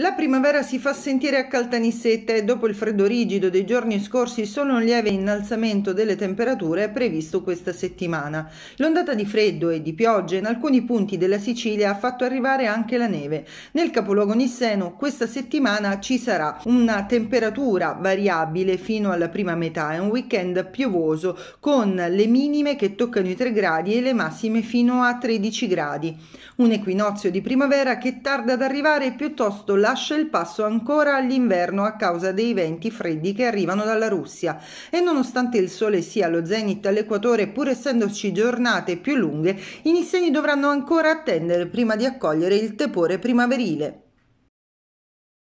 La primavera si fa sentire a Caltanissetta e dopo il freddo rigido dei giorni scorsi solo un lieve innalzamento delle temperature è previsto questa settimana. L'ondata di freddo e di piogge in alcuni punti della Sicilia ha fatto arrivare anche la neve. Nel capoluogo nisseno questa settimana ci sarà una temperatura variabile fino alla prima metà e un weekend piovoso con le minime che toccano i 3 gradi e le massime fino a 13 gradi. Un equinozio di primavera che tarda ad arrivare piuttosto la lascia il passo ancora all'inverno a causa dei venti freddi che arrivano dalla Russia e nonostante il sole sia allo zenit all'equatore pur essendoci giornate più lunghe i nisseni dovranno ancora attendere prima di accogliere il tepore primaverile.